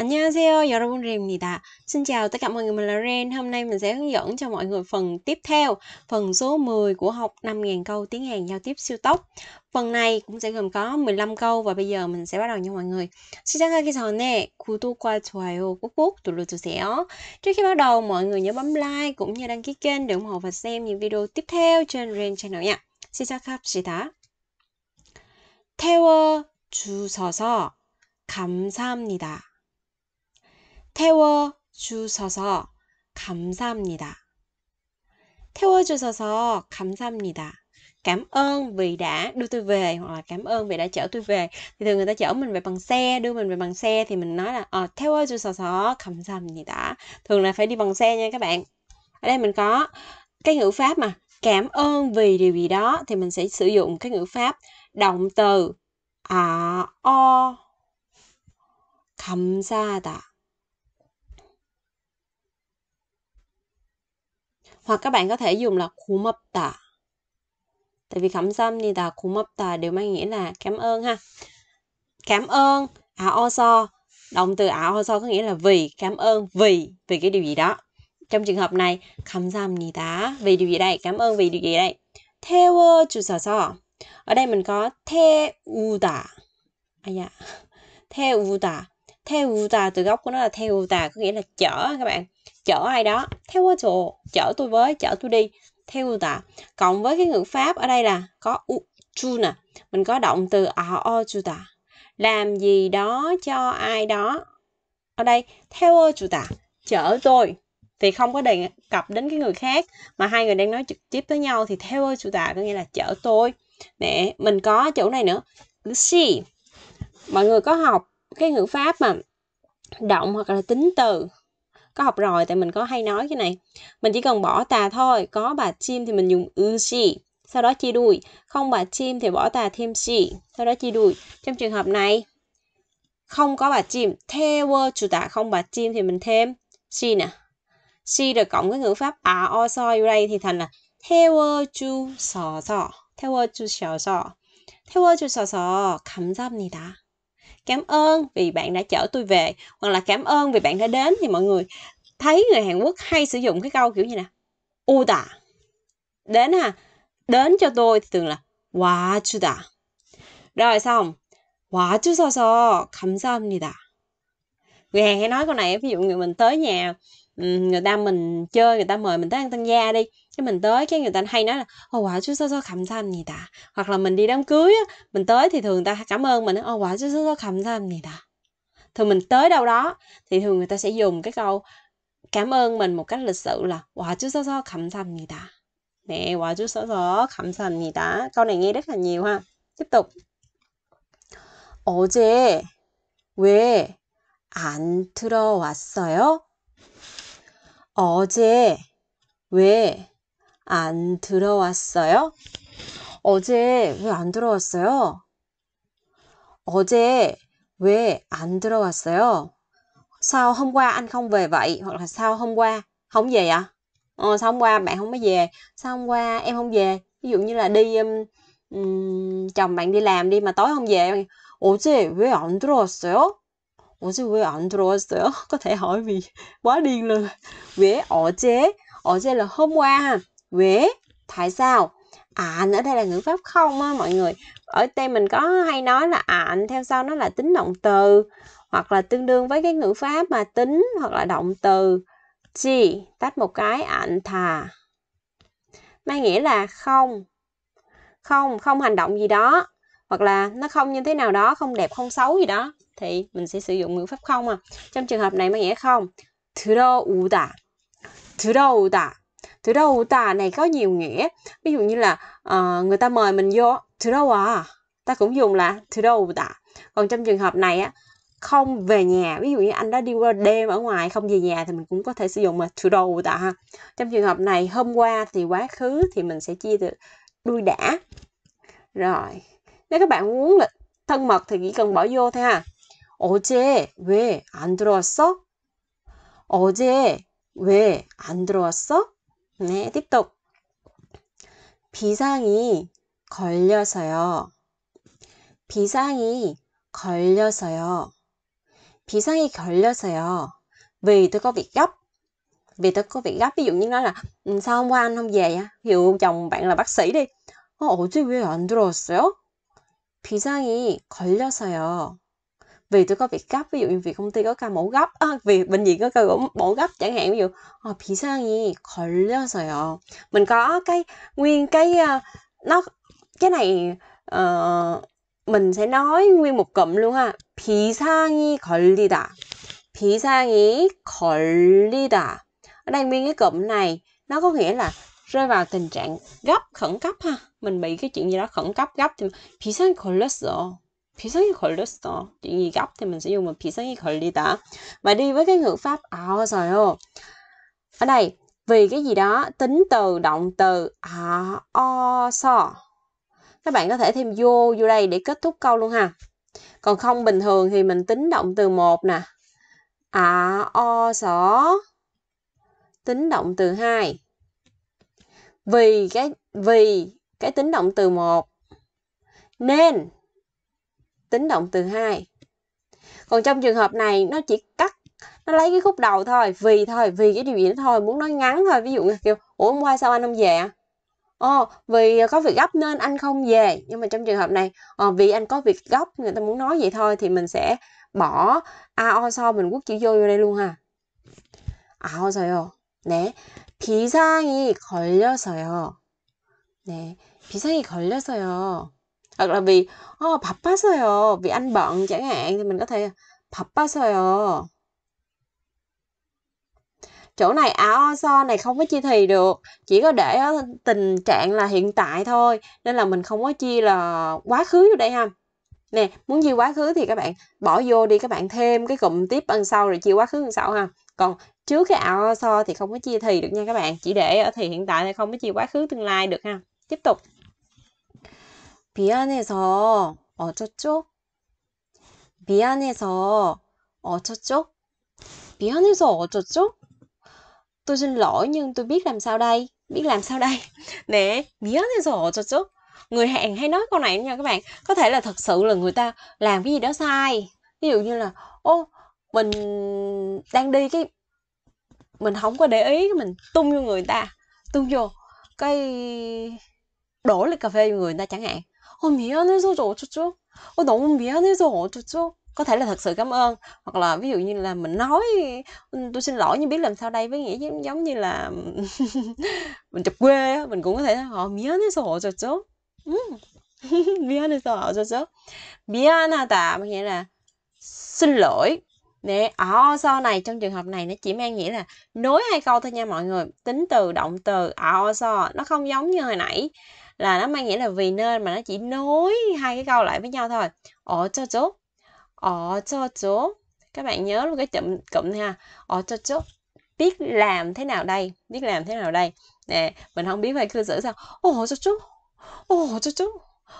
안녕하세요, 여러분 램입니다. Xin chào tất cả mọi người, mình là Ren. Hôm nay mình sẽ hướng dẫn cho mọi người phần tiếp theo, phần số 10 của học 5.000 câu tiếng Hàn giao tiếp siêu tốc. Phần này cũng sẽ gồm có 15 câu và bây giờ mình sẽ bắt đầu nha mọi người. 시작하기 전에 구독과 좋아요 꾹꾹 눌러주세요. Trước khi bắt đầu, mọi người nhớ bấm like cũng như đăng ký kênh để ủng hộ và xem những video tiếp theo trên Ren Channel nha. 시작합시다. 태워주셔서 감사합니다. 태워 주셔서 감사합니다. 태워 주셔서 감사합니다. cảm ơn vì đã đưa tôi về hoặc là cảm ơn vì đã chở tôi về thì thường người ta chở mình về bằng xe đưa mình về bằng xe thì mình nói là ờ theo ơi tôi sò sò khẩm gì đã thường là phải đi bằng xe nha các bạn ở đây mình có cái ngữ pháp mà cảm ơn vì điều gì đó thì mình sẽ sử dụng cái ngữ pháp động từ à o khẩm sa hoặc các bạn có thể dùng là 고맙다 tại vì 감사합니다 고맙다 đều mang nghĩa là cảm ơn ha cảm ơn ảo so, động từ ảo so có nghĩa là vì cảm ơn vì vì cái điều gì đó trong trường hợp này 감사합니다 vì điều gì đây cảm ơn vì điều gì đây 태워주셔서 ở đây mình có 태우다 ai dạ 태우다 태우다 từ gốc của nó là 태우다 có nghĩa là chở các bạn chở ai đó theo quá chỗ chở tôi với chở tôi đi theo ta cộng với cái ngữ pháp ở đây là có u chu nè mình có động từ ở o chu ta làm gì đó cho ai đó ở đây theo ơ chu ta chở tôi thì không có đề cập đến cái người khác mà hai người đang nói trực tiếp với nhau thì theo ơ chu ta có nghĩa là chở tôi để mình có chỗ này nữa si mọi người có học cái ngữ pháp mà động hoặc là tính từ có học rồi tại mình có hay nói cái này mình chỉ cần bỏ tà thôi có bà chim thì mình dùng ư chi sau đó chia đuôi không bà chim thì bỏ tà thêm chi sau đó chia đuôi trong trường hợp này không có bà chim theo chủ tạ không bà chim thì mình thêm chi nè chi rồi cộng với ngữ pháp à o so đây thì thành là theo chu sò sò theo chu sò sò theo chu sò sò cảm 감사합니다 cảm ơn vì bạn đã chở tôi về hoặc là cảm ơn vì bạn đã đến thì mọi người thấy người Hàn Quốc hay sử dụng cái câu kiểu như nè u đến ha đến cho tôi thì thường là Wa chú tà rồi xong Wa chu so so cảm ơn người Hàn hay nói câu này ví dụ người mình tới nhà người ta mình chơi người ta mời mình tới ăn tân gia đi cái mình tới cái người ta hay nói là ô quả chú sơ sơ khẩm xanh gì ta hoặc là mình đi đám cưới á mình tới thì thường người ta cảm ơn mình ô quả chú sơ sơ khẩm xanh gì ta thường mình tới đâu đó thì thường người ta sẽ dùng cái câu cảm ơn mình một cách lịch sự là quả chú sơ sơ khẩm xanh gì ta nè quả chú sơ sơ khẩm xanh gì ta câu này nghe rất là nhiều ha tiếp tục 어제 왜 안 들어왔어요? 어제 왜 안 들어왔어요? 어제 왜 안 들어왔어요? 어제 왜 안 들어왔어요? Sao hôm qua anh không về vậy? Hoặc là sao hôm qua không về à? Ờ, sao hôm qua bạn không có về? Sao hôm qua em không về? Ví dụ như là đi um, chồng bạn đi làm đi mà tối không về. 어제 왜 안 들어왔어요? 어제 왜안 들어왔어요? Có thể hỏi vì quá điên luôn. Vế 어제, 어제 là hôm qua. Vế, tại sao? ạn à, ở đây là ngữ pháp không á mọi người ở đây mình có hay nói là ạn à, theo sau nó là tính động từ hoặc là tương đương với cái ngữ pháp mà tính hoặc là động từ chi tách một cái ạn à, thà mang nghĩa là không không không hành động gì đó hoặc là nó không như thế nào đó không đẹp không xấu gì đó thì mình sẽ sử dụng ngữ pháp không à. Trong trường hợp này mang nghĩa không. thứ thứ thứ ủ ủ 들어오다. ủ 들어오다 này có nhiều nghĩa. Ví dụ như là uh, người ta mời mình vô thứ à Ta cũng dùng là thứ ủ 들어오다. Còn trong trường hợp này á không về nhà ví dụ như anh đã đi qua đêm ở ngoài không về nhà thì mình cũng có thể sử dụng là 들어오다 ha trong trường hợp này hôm qua thì quá khứ thì mình sẽ chia từ đuôi đã rồi nếu các bạn muốn là thân mật thì chỉ cần bỏ vô thôi ha 어제 왜 안 들어왔어? 어제 왜 안 들어왔어? 네, 팁톡. 비상이 걸려서요. 비상이 걸려서요. 비상이 걸려서요. Vì tôi có việc gấp. Vì tôi có việc gấp. Ví dụ như nói là sao hôm qua anh không về á? Ví dụ chồng bạn là bác sĩ đi. 어, 어제 왜 안 들어왔어요? 비상이 걸려서요. vì tôi có việc gấp ví dụ như việc công ty có ca mổ gấp à, vì bệnh viện có ca mổ gấp chẳng hạn ví dụ à, 비상이 rồi mình có cái nguyên cái nó cái này uh, mình sẽ nói nguyên một cụm luôn ha 비상이 걸리다 비상이 걸리다 ở đây nguyên cái cụm này nó có nghĩa là rơi vào tình trạng gấp khẩn cấp ha mình bị cái chuyện gì đó khẩn cấp gấp thì 비상 걸렸어 비상이 걸렸어. 이 앞되면서 이용은 비상이 걸리다. Mà đi với cái ngữ pháp ảo rồi Ở đây, vì cái gì đó, tính từ, động từ, ảo, à, o, so. Các bạn có thể thêm vô vô đây để kết thúc câu luôn ha. Còn không bình thường thì mình tính động từ một nè. Ả, à, o, so. Tính động từ hai. Vì cái vì cái tính động từ một nên tính động từ 2. Còn trong trường hợp này nó chỉ cắt nó lấy cái khúc đầu thôi vì thôi vì cái điều gì đó thôi muốn nói ngắn thôi ví dụ như kiểu ủa hôm qua sao anh không về ạ à? ồ ờ, vì có việc gấp nên anh không về nhưng mà trong trường hợp này ờ, vì anh có việc gấp người ta muốn nói vậy thôi thì mình sẽ bỏ a o so mình quốc chữ vô vô đây luôn ha à o rồi 네 비상이 걸려서요 네 비상이 걸려서요 hoặc là vì oh, 바빠서요 vì anh bận chẳng hạn thì mình có thể 바빠서요 chỗ này áo so này không có chia thì được chỉ có để tình trạng là hiện tại thôi nên là mình không có chia là quá khứ vô đây ha nè muốn chia quá khứ thì các bạn bỏ vô đi các bạn thêm cái cụm tiếp ăn sau rồi chia quá khứ ăn sau ha còn trước cái ảo so thì không có chia thì được nha các bạn chỉ để ở thì hiện tại thì không có chia quá khứ tương lai được ha tiếp tục 미안해서 어쩌죠? 미안해서 어쩌죠? 미안해서 어쩌죠? Tôi xin lỗi nhưng tôi biết làm sao đây? Biết làm sao đây? Nè, 미안해서 어쩌죠? Người Hàn hay nói câu này nha các bạn. Có thể là thật sự là người ta làm cái gì đó sai. Ví dụ như là ô mình đang đi cái mình không có để ý mình tung vô người ta tung vô cái đổ ly cà phê vô người ta chẳng hạn Ôi mian해서 rồi 어쩌죠? Ôi 너무 mian해서 어쩌죠? Có thể là thật sự cảm ơn hoặc là ví dụ như là mình nói tôi xin lỗi nhưng biết làm sao đây với nghĩa giống, giống như là mình chụp quê mình cũng có thể nói họ ờ, mian해서 어쩌죠? 미안해서 어쩌죠? 미안하다 nghĩa là xin lỗi Nè, ở sau này trong trường hợp này nó chỉ mang nghĩa là nối hai câu thôi nha mọi người. Tính từ động từ ở so nó không giống như hồi nãy là nó mang nghĩa là vì nên mà nó chỉ nối hai cái câu lại với nhau thôi ở cho chốt ở cho chốt các bạn nhớ luôn cái cụm cụm ha ở cho chốt biết làm thế nào đây biết làm thế nào đây nè mình không biết phải cư xử sao ồ cho chốt ồ cho tốt chốt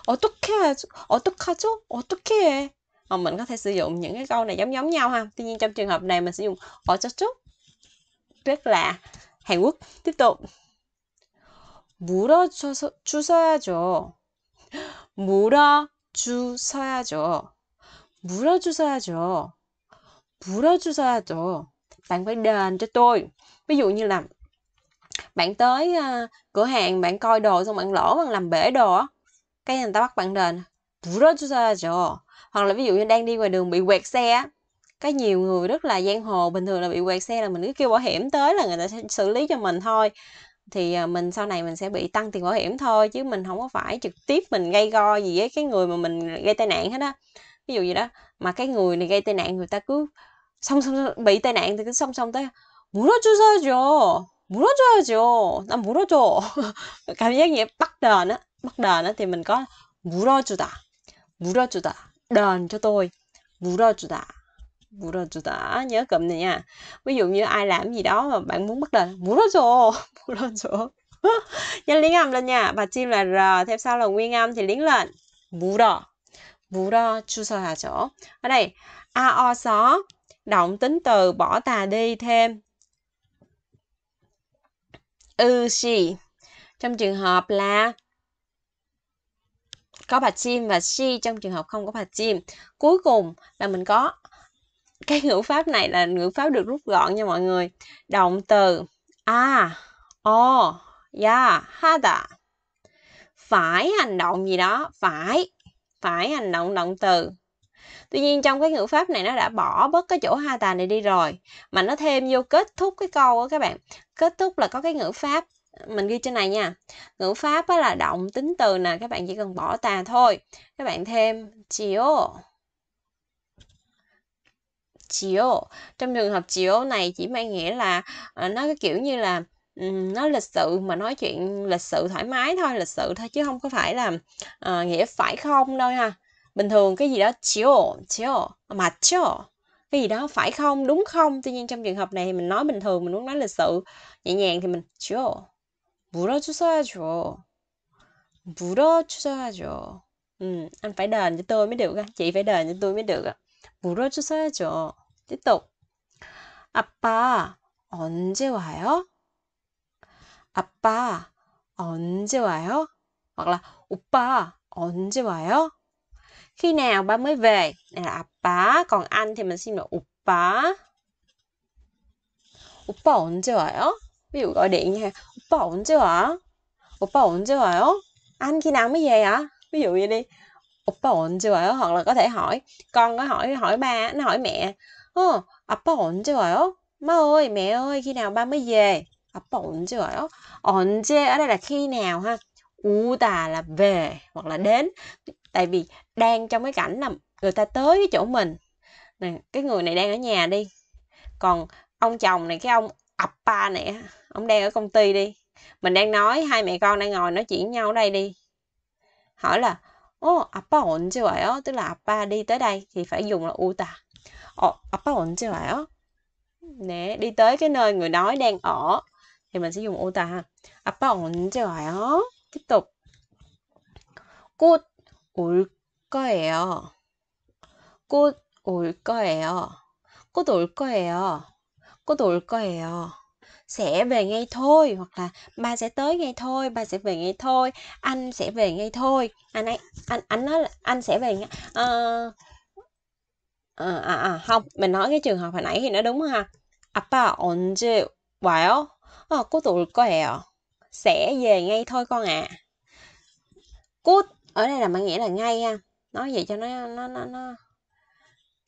어떻게 어떡하죠? 어떻게 해? Ờ, mình có thể sử dụng những cái câu này giống giống nhau ha. Tuy nhiên trong trường hợp này mình sử dụng cho chút rất là Hàn Quốc. Tiếp tục. 물어줘서 주셔야죠. 물어주셔야죠. 물어주셔야죠. 물어주셔야죠. Bạn phải đền cho tôi. Ví dụ như là bạn tới uh, cửa hàng bạn coi đồ xong bạn lỡ bạn làm bể đồ á cái người ta bắt bạn đền 물어주셔야죠 hoặc là ví dụ như đang đi ngoài đường bị quẹt xe á cái nhiều người rất là giang hồ bình thường là bị quẹt xe là mình cứ kêu bảo hiểm tới là người ta sẽ xử lý cho mình thôi thì à, mình sau này mình sẽ bị tăng tiền bảo hiểm thôi chứ mình không có phải trực tiếp mình gây go gì với cái người mà mình gây tai nạn hết á ví dụ gì đó mà cái người này gây tai nạn người ta cứ xong xong bị tai nạn thì cứ xong xong tới 물어줘야죠 물어줘야죠 나 물어줘 cảm giác như bắt đền á bắt đền á thì mình có ta 물어주다 ta đền cho tôi ta 물어주다 nhớ cụm này nha ví dụ như ai làm gì đó mà bạn muốn bắt đầu 물어줘 물어줘 nhân liếng âm lên nha bà chim là r theo sau là nguyên âm thì liếng lên 물어 물어 주셔야죠 ở đây a o xó động tính từ bỏ tà đi thêm ư ừ, si trong trường hợp là có bạch chim và si trong trường hợp không có bạch chim cuối cùng là mình có cái ngữ pháp này là ngữ pháp được rút gọn nha mọi người động từ a o ya hada phải hành động gì đó phải phải hành động động từ Tuy nhiên trong cái ngữ pháp này nó đã bỏ bớt cái chỗ ha tà này đi rồi Mà nó thêm vô kết thúc cái câu á các bạn Kết thúc là có cái ngữ pháp Mình ghi trên này nha Ngữ pháp á là động tính từ nè Các bạn chỉ cần bỏ tà thôi Các bạn thêm chiếu chiếu trong trường hợp chiếu này chỉ mang nghĩa là uh, nó kiểu như là um, nó lịch sự mà nói chuyện lịch sự thoải mái thôi lịch sự thôi chứ không có phải là uh, nghĩa phải không đâu ha bình thường cái gì đó chiếu chiếu mà chiếu cái gì đó phải không đúng không tuy nhiên trong trường hợp này mình nói bình thường mình muốn nói lịch sự nhẹ nhàng thì mình chiếu 물어주셔야죠. 물어주셔야죠. Ừ, anh phải đền cho tôi mới được á, chị phải đền cho tôi mới được á. 물어주셔야죠 tiếp tục. 아빠, 언제 와요? 아빠, 언제 와요? Hoặc là 오빠, 언제 와요? Khi nào ba mới về? Này là 아빠, còn anh thì mình xin là 오빠. 오빠 언제 와요? Ví dụ gọi điện nha. 오빠 언제 와? 오빠 언제 와요? Anh khi nào mới về ạ? Ví dụ vậy đi. 오빠 언제 와요? Hoặc là có thể hỏi con có hỏi hỏi ba, nó hỏi mẹ 어, 아빠 언제 와요? Mới ơi, mẹ ơi, khi nào ba mới về? 아빠 언제 와요? 언제 ở đây là khi nào ha? 우다 là về hoặc là đến. Tại vì đang trong cái cảnh là người ta tới cái chỗ mình. Nè, cái người này đang ở nhà đi. Còn ông chồng này cái ông appa này ông đang ở công ty đi. Mình đang nói hai mẹ con đang ngồi nói chuyện nhau ở đây đi. Hỏi là Ồ, oh, ổn chưa vậy? Tức là appa đi tới đây thì phải dùng là u-tà. 어, 아빠 언제 와요? 네, đi tới cái nơi người nói đang ở thì mình sẽ dùng 오다. 아빠 언제 와요? Tiếp tục. 꽃올 거예요. 꽃올 거예요. 꽃올 거예요. 꽃올 거예요. sẽ về ngay thôi hoặc là ba sẽ tới ngay thôi ba sẽ về ngay thôi anh sẽ về ngay thôi anh ấy anh anh nói là anh sẽ về ngay uh, à, à, không mình nói cái trường hợp hồi nãy thì nó đúng ha 아빠 언제 와요? 아, 곧올 거예요. Sẽ về ngay thôi con ạ. À. Cút ở đây là mang nghĩa là ngay ha. Nói vậy cho nó nó nó nó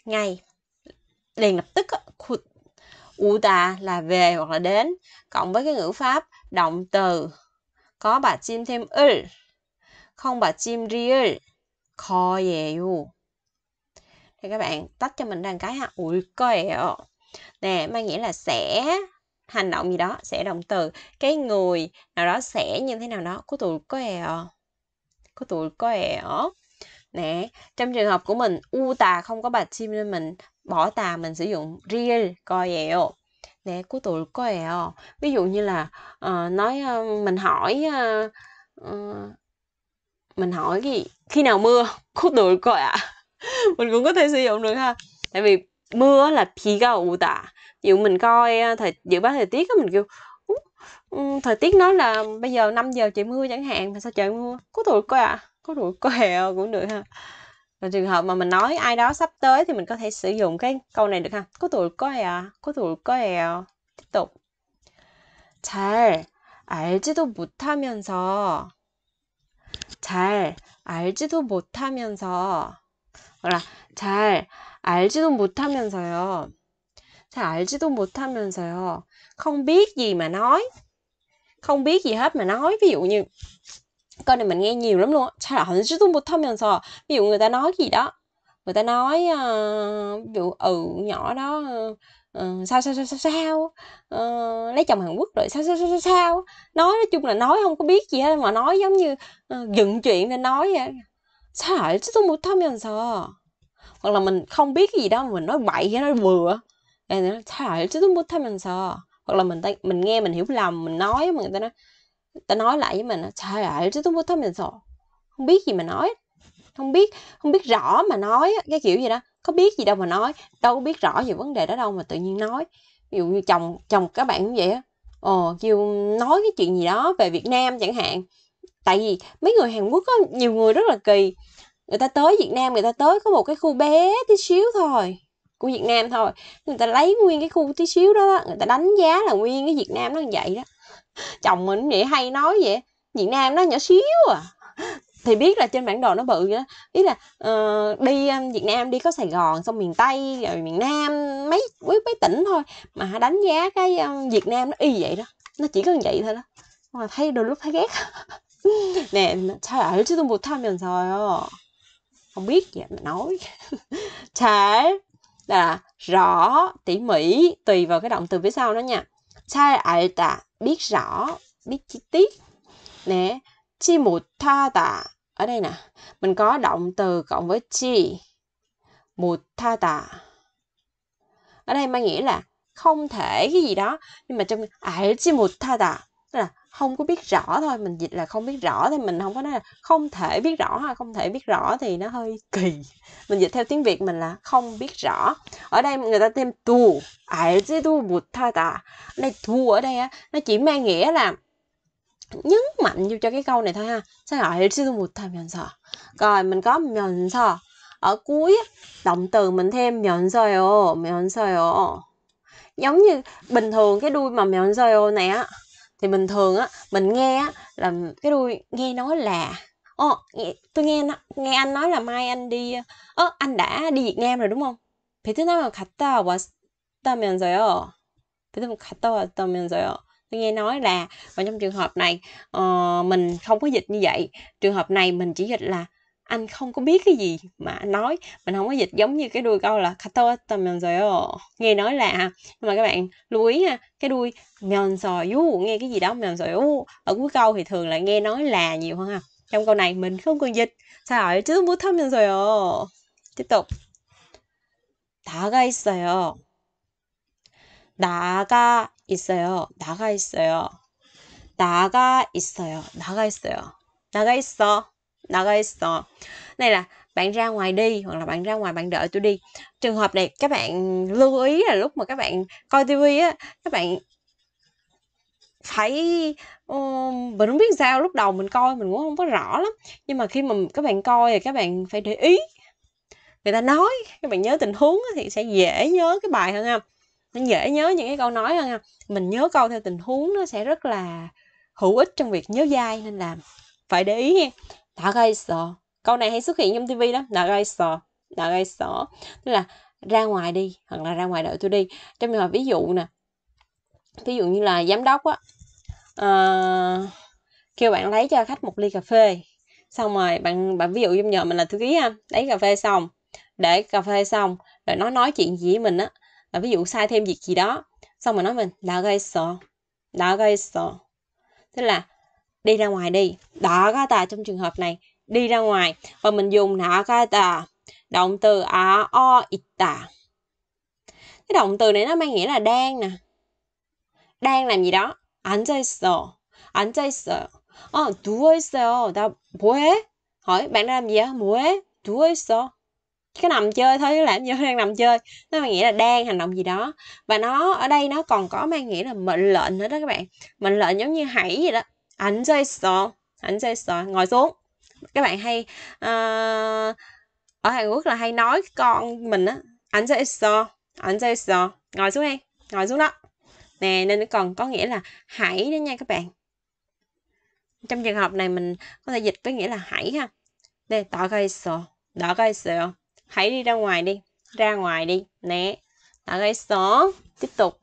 ngay. Liền lập tức cút uta là về hoặc là đến cộng với cái ngữ pháp động từ có bà chim thêm ư không bà chim riêng khó dễ u thì các bạn tách cho mình đang cái ha ui có ẹo nè mang nghĩa là sẽ hành động gì đó sẽ động từ cái người nào đó sẽ như thế nào đó của tụi có ẹo của tụi có ẹo nè trong trường hợp của mình u tà không có bà chim nên mình bỏ tà mình sử dụng real coi ẹo nè của tụi có ẹo ví dụ như là uh, nói uh, mình hỏi uh, uh, mình hỏi cái gì khi nào mưa của tụi coi ạ mình cũng có thể sử dụng được ha tại vì mưa là 비가 오다 dụ mình coi thời dự báo thời tiết á mình kêu ừ, thời tiết nói là bây giờ 5 giờ trời mưa chẳng hạn mà sao trời mưa có tuổi coi à có tuổi có hè cũng được ha rồi trường hợp mà mình nói ai đó sắp tới thì mình có thể sử dụng cái câu này được ha có tuổi có hè à có tuổi có hè à? tiếp tục 잘 알지도 못하면서 잘 알지도 못하면서 잘 알지도 못하면서요. 잘 알지도 못하면서요. Không biết gì mà nói. Không biết gì hết mà nói. Ví dụ như câu này mình nghe nhiều lắm luôn. 잘 알지도 못하면서. Ví dụ người ta nói gì đó. Người ta nói uh, ví dụ ừ nhỏ đó uh, sao sao sao sao sao uh, lấy chồng Hàn Quốc rồi sao sao sao sao sao nói nói chung là nói không có biết gì hết mà nói giống như uh, dựng chuyện nên nói vậy sao 알지도 못하면서 hoặc là mình không biết gì đó mà mình nói bậy hay nói bừa sao 알지도 못하면서 hoặc là mình ta, mình nghe mình hiểu lầm mình nói mà người ta nói ta nói lại với mình sao 알지도 못하면서 không biết gì mà nói không biết không biết rõ mà nói cái kiểu gì đó có biết gì đâu mà nói đâu có biết rõ về vấn đề đó đâu mà tự nhiên nói ví dụ như chồng chồng các bạn cũng vậy á ờ kêu nói cái chuyện gì đó về Việt Nam chẳng hạn tại vì mấy người Hàn Quốc có nhiều người rất là kỳ người ta tới Việt Nam người ta tới có một cái khu bé tí xíu thôi của Việt Nam thôi người ta lấy nguyên cái khu tí xíu đó, đó người ta đánh giá là nguyên cái Việt Nam nó như vậy đó chồng mình vậy hay nói vậy Việt Nam nó nhỏ xíu à thì biết là trên bản đồ nó bự vậy đó ý là uh, đi ờ, Việt Nam đi có Sài Gòn xong miền Tây rồi miền Nam mấy mấy, mấy tỉnh thôi mà đánh giá cái ờ, Việt Nam nó y vậy đó nó chỉ có như vậy thôi đó mà thấy đôi lúc thấy ghét 네, 잘 알지도 못하면서요. Không biết gì mà nói. 잘 là rõ, tỉ mỉ, tùy vào cái động từ phía sau đó nha. 잘 알다, biết rõ, biết chi tiết. Nè, chi một tha tà. Ở đây nè, mình có động từ cộng với chi. Một tha tà. Ở đây mang nghĩa là không thể cái gì đó. Nhưng mà trong 알지 못하다 là không có biết rõ thôi mình dịch là không biết rõ thì mình không có nói là không thể biết rõ ha không thể biết rõ thì nó hơi kỳ mình dịch theo tiếng việt mình là không biết rõ ở đây người ta thêm tu ai chứ tu bụt tha tạ đây tu ở đây á nó chỉ mang nghĩa là nhấn mạnh vô cho cái câu này thôi ha sao ai chứ tu bụt tha miền sợ rồi mình có miền sợ ở cuối động từ mình thêm miền sợ miền sợ giống như bình thường cái đuôi mà miền sợ này á thì bình thường á mình nghe á là cái đuôi nghe nói là ô nghe, tôi nghe nghe anh nói là mai anh đi ớ anh đã đi Việt Nam rồi đúng không? thì là ta 베트남을 ta 왔다면서요. 베트남 갔다 왔다면서요. Tôi nghe nói là và trong trường hợp này uh, mình không có dịch như vậy. Trường hợp này mình chỉ dịch là anh không có biết cái gì mà anh nói mình không có dịch giống như cái đuôi câu là katoata myeonsoyo nghe nói là nhưng mà các bạn lưu ý ha cái đuôi myeonsoyo nghe cái gì đó myeonsoyo ở cuối câu thì thường là nghe nói là nhiều hơn ha trong câu này mình không cần dịch sao hỏi chứ muốn thăm myeonsoyo tiếp tục 나가 있어요. 나가 있어요. 나가 있어요. 나가 있어요. 나가 있어요. 나가 있어. 나가 있어 này là bạn ra ngoài đi hoặc là bạn ra ngoài bạn đợi tôi đi trường hợp này các bạn lưu ý là lúc mà các bạn coi tivi á các bạn phải um, mình không biết sao lúc đầu mình coi mình cũng không có rõ lắm nhưng mà khi mà các bạn coi thì các bạn phải để ý người ta nói các bạn nhớ tình huống thì sẽ dễ nhớ cái bài hơn ha nó dễ nhớ những cái câu nói hơn ha mình nhớ câu theo tình huống nó sẽ rất là hữu ích trong việc nhớ dai nên là phải để ý nha 나가 있어 câu này hay xuất hiện trong TV đó 나가 있어 나가 있어 tức là ra ngoài đi hoặc là ra ngoài đợi tôi đi trong trường hợp ví dụ nè ví dụ như là giám đốc á uh, kêu bạn lấy cho khách một ly cà phê xong rồi bạn bạn ví dụ trong giờ mình là thư ký ha lấy cà phê xong để cà phê xong rồi nó nói chuyện gì với mình á là ví dụ sai thêm việc gì đó xong rồi nói mình đã gây sợ đã gây sợ tức là đi ra ngoài đi đó có tà trong trường hợp này đi ra ngoài và mình dùng đã có tà động từ a o itta cái động từ này nó mang nghĩa là đang nè đang làm gì đó anh chơi sợ anh chơi sợ ờ đuôi sợ ta bố hỏi bạn đang làm gì á bố đuôi sợ cái nằm chơi thôi làm gì đang nằm chơi nó mang nghĩa là đang hành động gì đó và nó ở đây nó còn có mang nghĩa là mệnh lệnh nữa đó các bạn mệnh lệnh giống như hãy vậy đó 앉아있어 앉아있어 ngồi xuống các bạn hay uh, ở Hàn Quốc là hay nói con mình á anh anh 앉아있어 앉아있어 ngồi xuống đi ngồi xuống đó nè nên còn có nghĩa là hãy đó nha các bạn trong trường hợp này mình có thể dịch với nghĩa là hãy ha đây tỏ gây sổ đỏ gây sổ hãy đi ra ngoài đi ra ngoài đi nè tỏ gây sổ tiếp tục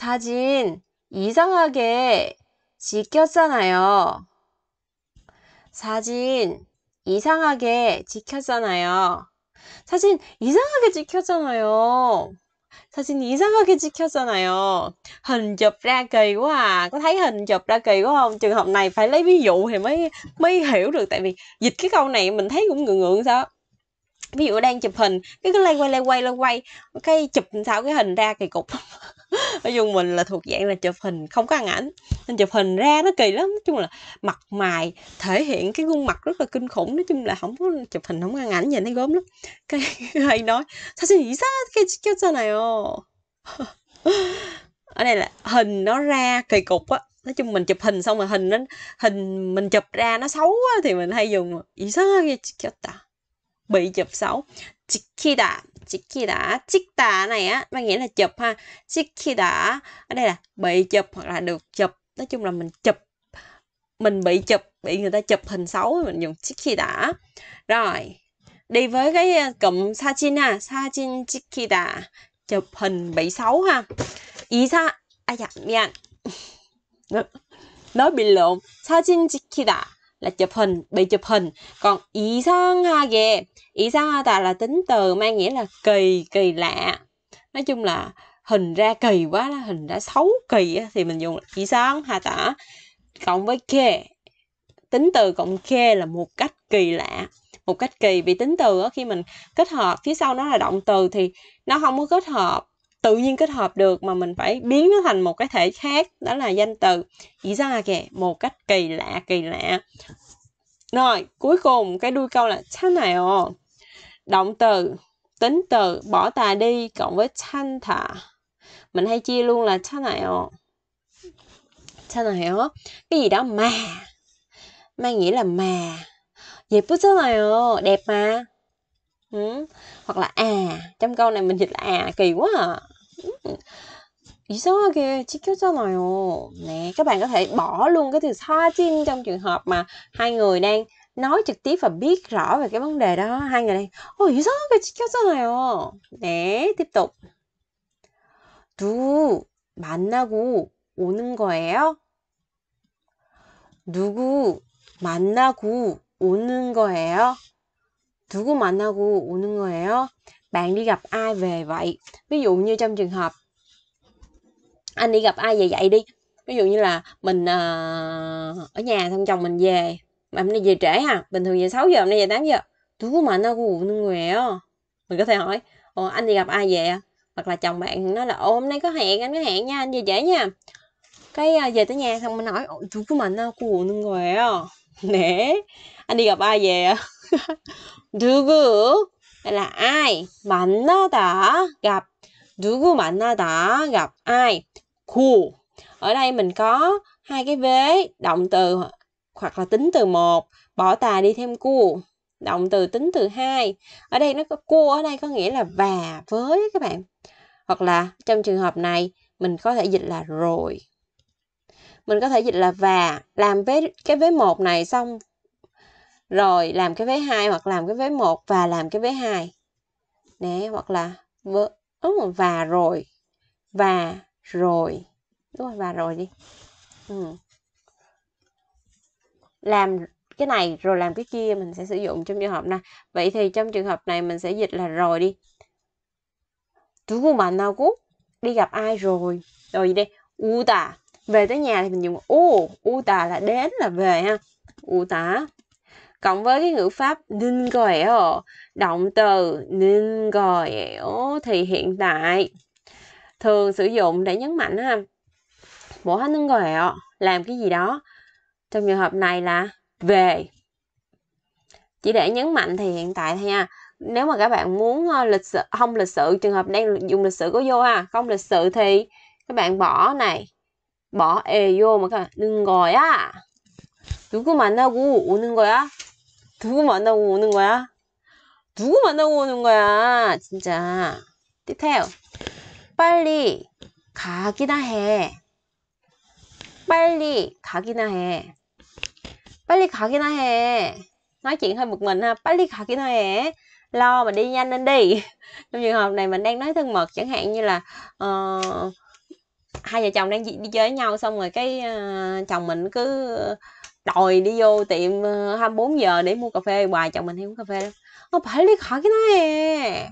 사진 이상하게 지켰잖아요. 사진 이상하게 지켰잖아요. 사진 이상하게 찍혔잖아요. 사진 이상하게 찍혔잖아요. Hình chụp ra kỳ quá à. Có thấy hình chụp ra kỳ quá không? Trường hợp này phải lấy ví dụ thì mới mới hiểu được. Tại vì dịch cái câu này mình thấy cũng ngượng ngượng sao. Ví dụ đang chụp hình, cái cứ lay quay lay quay lay quay, cái chụp sao cái hình ra kỳ cục nói chung mình là thuộc dạng là chụp hình không có ăn ảnh nên chụp hình ra nó kỳ lắm nói chung là mặt mày thể hiện cái gương mặt rất là kinh khủng nói chung là không có chụp hình không có ăn ảnh nhìn thấy gớm lắm cái hay nói sao gì sao cái cái sao này ồ ở đây là hình nó ra kỳ cục á nói chung mình chụp hình xong rồi hình nó hình mình chụp ra nó xấu á thì mình hay dùng ý sao cái ta bị chụp xấu chikida chích khi đã chích tà này á mang nghĩa là chụp ha chích khi đã ở đây là bị chụp hoặc là được chụp nói chung là mình chụp mình bị chụp bị người ta chụp hình xấu mình dùng chích khi đã rồi đi với cái ờ, cụm sachin ha chích khi đã chụp hình bị xấu ha ý sa ai à dạ miệng dạ. nó bị lộn chích khi đã là chụp hình, bị chụp hình. Còn ha 이상하게, 이상하다 là tính từ mang nghĩa là kỳ, kỳ lạ. Nói chung là hình ra kỳ quá, là hình ra xấu kỳ thì mình dùng ha tả cộng với kê. Tính từ cộng kê là một cách kỳ lạ một cách kỳ vì tính từ khi mình kết hợp phía sau nó là động từ thì nó không có kết hợp tự nhiên kết hợp được mà mình phải biến nó thành một cái thể khác đó là danh từ chỉ ra kìa một cách kỳ lạ kỳ lạ rồi cuối cùng cái đuôi câu là thanh này ồ động từ tính từ bỏ tà đi cộng với thanh thả mình hay chia luôn là thanh này ồ thanh này ồ cái gì đó mà mang nghĩa là mà vậy bút rất này ồ đẹp mà Ừ. hoặc là à trong câu này mình dịch là à kỳ quá à I상하게 찍혔잖아요. Nè, các bạn có thể bỏ luôn cái từ sa chin trong trường hợp mà hai người đang nói trực tiếp và biết rõ về cái vấn đề đó. Hai người đang, ôi, 이상하게 찍혔잖아요. Nè, tiếp tục. 누구 만나고 오는 거예요? 누구 만나고 오는 거예요? 누구 만나고 오는 거예요? bạn đi gặp ai về vậy ví dụ như trong trường hợp anh đi gặp ai về vậy đi ví dụ như là mình à, ở nhà thằng chồng mình về mà hôm nay về trễ à bình thường về 6 giờ hôm nay về 8 giờ tôi của mình nó của người mình có thể hỏi Ồ, anh đi gặp ai về à? hoặc là chồng bạn nói là ô hôm nay có hẹn anh có hẹn nha anh về trễ nha cái à, về tới nhà xong mình hỏi tôi của mình nó của người nè anh đi gặp ai về à? 这个 là ai? 만나다 gặp 누구 만나다 gặp ai? 구 ở đây mình có hai cái vế động từ hoặc là tính từ một bỏ tà đi thêm cu động từ tính từ hai ở đây nó có cua ở đây có nghĩa là và với các bạn hoặc là trong trường hợp này mình có thể dịch là rồi mình có thể dịch là và làm với cái vế một này xong rồi làm cái vế 2 hoặc làm cái vế 1 và làm cái vế 2 nè hoặc là và rồi và rồi đúng rồi và rồi đi ừ. làm cái này rồi làm cái kia mình sẽ sử dụng trong trường hợp này vậy thì trong trường hợp này mình sẽ dịch là rồi đi chú của bạn nào cũng đi gặp ai rồi rồi gì đây u tà về tới nhà thì mình dùng u u tà là đến là về ha u tà cộng với cái ngữ pháp ningoeo động từ ningoeo thì hiện tại thường sử dụng để nhấn mạnh ha bộ bổ hết ningoeo làm cái gì đó trong trường hợp này là về chỉ để nhấn mạnh thì hiện tại thôi nha nếu mà các bạn muốn ờ, lịch sự không lịch sử trường hợp đang dùng lịch sử có vô ha không lịch sự thì các bạn bỏ này bỏ e vô mà các bạn đừng gọi á chú của mình nó cũ đừng gọi á 누구 만나고 오는 거야? 누구 만나고 오는 거야? 진짜. 띠태요. 빨리 가기나 해. 빨리 가기나 해. 빨리 가기나 해. Nói chuyện hơi một mình ha. 빨리 가기나 해. Lo mà đi nhanh lên đi. Trong trường hợp này mình đang nói thân mật chẳng hạn như là uh, hai vợ chồng đang đi, đi chơi với nhau xong rồi cái uh, chồng mình cứ uh, đòi đi vô tiệm 24 ờ, giờ để mua cà phê hoài chồng mình hay uống cà phê đâu không phải lấy khỏi cái này,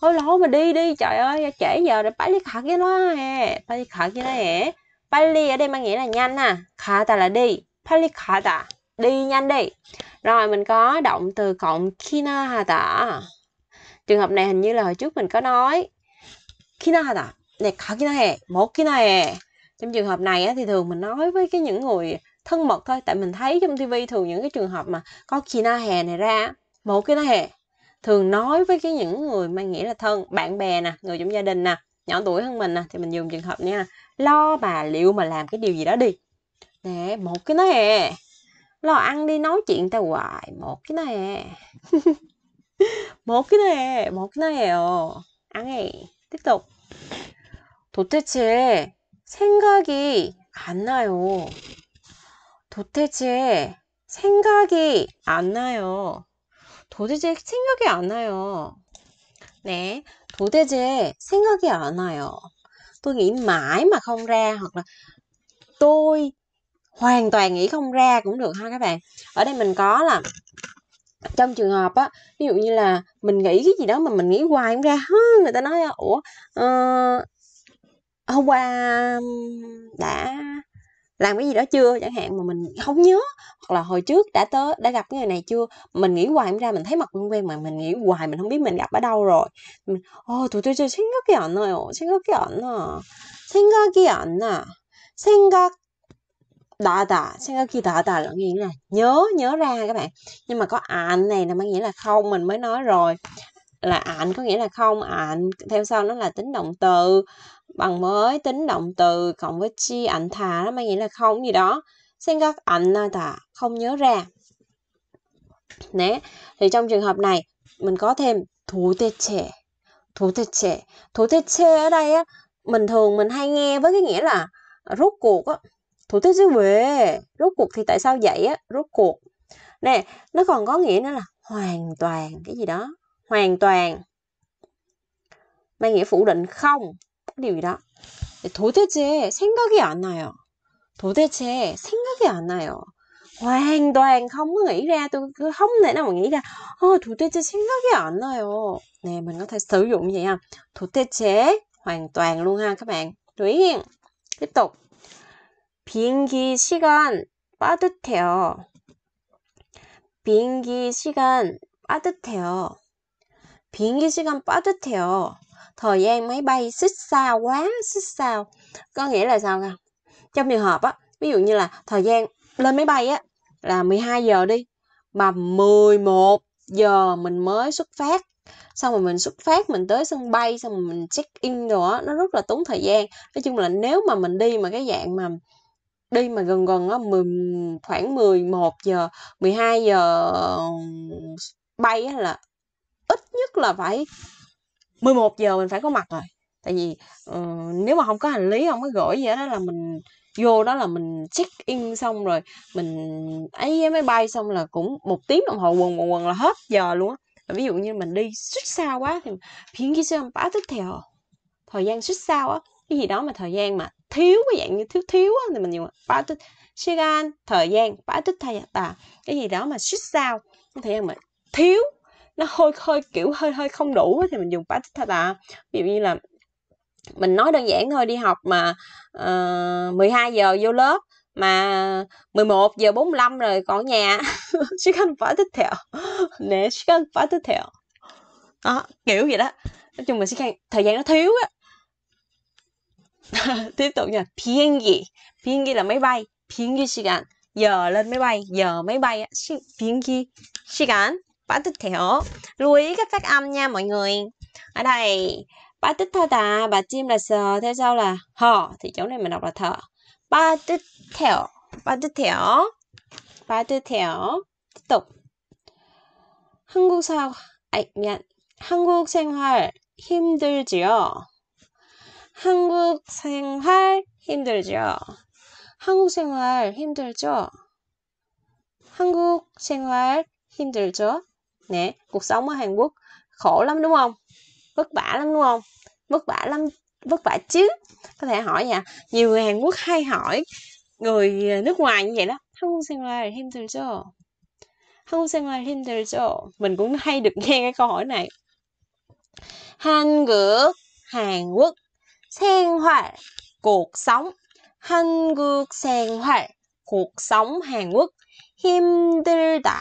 thôi lâu mà đi đi trời ơi trễ giờ rồi phải lấy khỏi cái đó nè phải lấy khỏi cái này, nè Pali ở đây mang nghĩa là nhanh à Khata là đi Pali khata Đi nhanh đi Rồi mình có động từ cộng kinahata Trường hợp này hình như là hồi trước mình có nói Kinahata Này khá kinahe Một kinahe Trong trường hợp này thì thường mình nói với cái những người thân mật thôi tại mình thấy trong tivi thường những cái trường hợp mà có khi kina hè này ra một cái kina hè thường nói với cái những người mà nghĩa là thân bạn bè nè người trong gia đình nè nhỏ tuổi hơn mình nè thì mình dùng trường hợp nha lo bà liệu mà làm cái điều gì đó đi nè một cái nói hè lo ăn đi nói chuyện tao hoài một cái nó hè một cái nó hè một cái nó hè ồ ăn đi tiếp tục 도대체 생각이 안 나요 도대체 생각이 안 나요. 도대체 생각이 안 나요. Nè, 도대체 생각이 안 나요. Tôi nghĩ mãi mà không ra hoặc là tôi hoàn toàn nghĩ không ra cũng được ha các bạn. Ở đây mình có là trong trường hợp á ví dụ như là mình nghĩ cái gì đó mà mình nghĩ hoài không ra Hứ, người ta nói ủa uh, hôm qua đã làm cái gì đó chưa chẳng hạn mà mình không nhớ hoặc là hồi trước đã tới đã gặp cái người này chưa mình nghĩ hoài ra mình thấy mặt quen quen mà mình nghĩ hoài mình không biết mình gặp ở đâu rồi mình ô tụi tôi chơi 생각이 생각이 생각이 안 나. 생각 나다, 생각이 나다 là nghĩa là nhớ, nhớ ra các bạn. Nhưng mà có ảnh này là mang nghĩa là không, mình mới nói rồi. Là ảnh có nghĩa là không, ảnh theo sau nó là tính động từ bằng mới tính động từ cộng với chi ảnh thà nó mang nghĩa là không gì đó xin các ảnh là ta không nhớ ra nè thì trong trường hợp này mình có thêm thủ tê trẻ thủ tê trẻ thủ tê trẻ ở đây á mình thường mình hay nghe với cái nghĩa là rốt cuộc á thủ tê dưới quê rốt cuộc thì tại sao vậy á rốt cuộc nè nó còn có nghĩa nữa là hoàn toàn cái gì đó hoàn toàn mang nghĩa phủ định không 리우라. 도대체 생각이 안 나요. 도대체 생각이 안 나요. 도행 도행 không 이래 tôi cứ không thể nào nghĩ ra 어, 도대체 생각이 안 나요. 네, mình có thể sử dụng vậy ha. 도대체 hoàn toàn luôn ha các bạn. đối diện tiếp tục 비행기 시간 빠듯해요. 비행기 시간 빠듯해요. 비행기 시간 빠듯해요. thời gian máy bay xích sao quá xích sao có nghĩa là sao không trong trường hợp á ví dụ như là thời gian lên máy bay á là 12 giờ đi mà 11 giờ mình mới xuất phát xong rồi mình xuất phát mình tới sân bay xong rồi mình check in đồ á nó rất là tốn thời gian nói chung là nếu mà mình đi mà cái dạng mà đi mà gần gần á mình khoảng 11 giờ 12 giờ bay á là ít nhất là phải 11 giờ mình phải có mặt rồi tại vì uh, nếu mà không có hành lý không có gửi gì đó là mình vô đó là mình check in xong rồi mình ấy máy bay xong là cũng một tiếng đồng hồ quần quần quần là hết giờ luôn á ví dụ như mình đi suýt xa quá thì khiến cái xem bá tức theo thời gian suýt xa á cái gì đó mà thời gian mà thiếu cái dạng như thiếu thiếu á thì mình dùng bá tức thời gian thời gian bá tức thay à cái gì đó mà suýt xa, thời gian mà thiếu nó hơi hơi kiểu hơi hơi không đủ thì mình dùng past patita ví dụ như là mình nói đơn giản thôi đi học mà uh, ờ, 12 giờ vô lớp mà 11 giờ 45 rồi còn nhà chứ không phải tiếp theo nè chứ không phải tiếp theo đó kiểu vậy đó nói chung mình sẽ khang thời gian nó thiếu á tiếp tục nha phiên 비행기 là máy bay 비행기 시간 giờ lên máy bay giờ máy bay phiên 비행기 시간 빠듯해요. Rồi cái phát âm nha mọi người. Ở đây 빠듯하다 마침 là sờ thế sau là hò thì chỗ này mình đọc là thở. 빠듯해요. 빠듯해요. 빠듯해요. Tiếp tục. 한국 사 아, 미안. 한국 생활 힘들지요. 한국 생활 힘들죠. 한국 생활 힘들죠. 한국 생활 힘들죠. nè cuộc sống ở Hàn Quốc khổ lắm đúng không vất vả lắm đúng không vất vả lắm vất vả chứ có thể hỏi nha nhiều người Hàn Quốc hay hỏi người à, nước ngoài như vậy đó 한국생활 힘들죠 한국생활 힘들죠 mình cũng hay được nghe cái câu hỏi này Hàn 한국 Hàn Quốc 생활 cuộc sống Hàn 한국 생활 cuộc sống Hàn Quốc 힘들다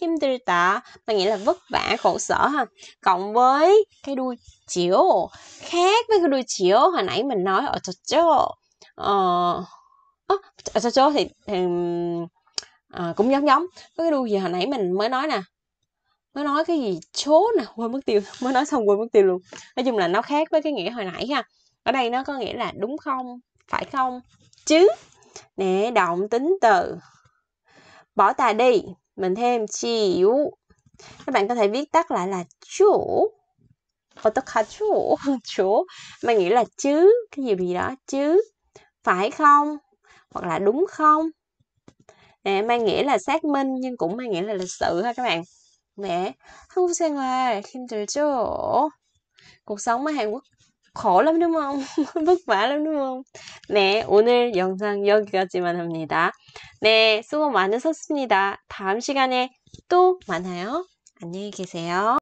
힘들다 mà nghĩa là vất vả khổ sở ha cộng với cái đuôi chiếu khác với cái đuôi chiếu hồi nãy mình nói ở chỗ chỗ ờ, ở chỗ chỗ thì, thì à, cũng giống giống có cái đuôi gì hồi nãy mình mới nói nè mới nói cái gì số nè quên mất tiêu mới nói xong quên mất tiêu luôn nói chung là nó khác với cái nghĩa hồi nãy ha ở đây nó có nghĩa là đúng không phải không chứ nè động tính từ bỏ ta đi mình thêm chịu các bạn có thể viết tắt lại là chủ otokachuu chủ mình nghĩ là chứ cái gì gì đó chứ phải không hoặc là đúng không nè mang nghĩa là xác minh nhưng cũng mang nghĩa là lịch sự ha các bạn nè 한국 생활 힘들죠 cuộc sống ở Hàn Quốc khó lắm đúng không? vất vả lắm đúng không? 네, 오늘 영상 여기까지만 합니다. 네, 수고 많으셨습니다. 다음 시간에 또 만나요. 안녕히 계세요.